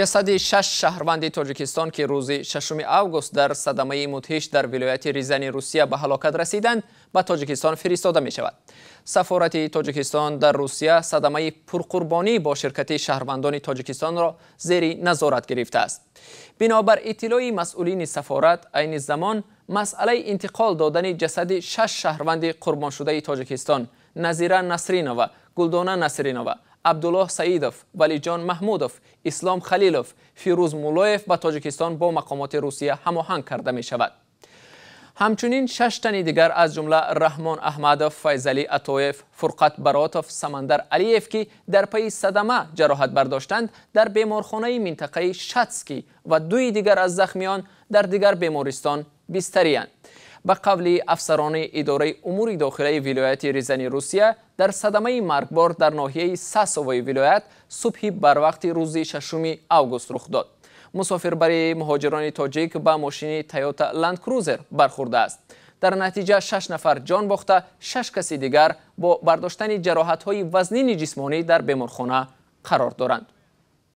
جسدی شش شهروند تاجیکستان که روز 6 آگوست در صدمه مدهش در ولایت ریزن روسیه به هلاکت رسیدند به تاجیکستان فرستاده می شود. سفارت تاجیکستان در روسیه صدمه پرقربانی با شرکت شهروندان تاجیکستان را زیر نظارت گرفته است. بنابر اطلاع مسئولین سفارت این زمان مسئله انتقال دادن جسد شش شهروند قربان شده تاجیکستان نظیره نصرینوا گلدانه نصرینوا абдуллоҳ саидов валиҷон маҳмудов ислом халилов фирӯз мулоев ба тоҷикистон бо мақомоти русия ҳамоҳанг карда мешавад ҳамчунин шаш тани дигар аз ҷумла раҳмон аҳмадов файзалӣ атоев фурқат баротов самандар алиев ки дар пайи садама ҷароҳат бардоштанд дар беморхонаи минтақаи шацкӣ ва дуи дигар аз захмиён дар дигар бемористон бистариянд ба қавли афсарони идораи умури дохилаи вилояти рязани русия дар садамаи маргбор дар ноҳияи сасовои вилоят субҳи барвақти рӯзи 6 август рух дод мусофирбари муҳоҷирони тоҷик ба мошини тайёта ландкрузер бархӯрдааст дар натиҷа шаш нафар ҷон бохта шаш каси дигар бо бардоштани ҷароҳатҳои вазнини ҷисмонӣ дар беморхона қарор доранд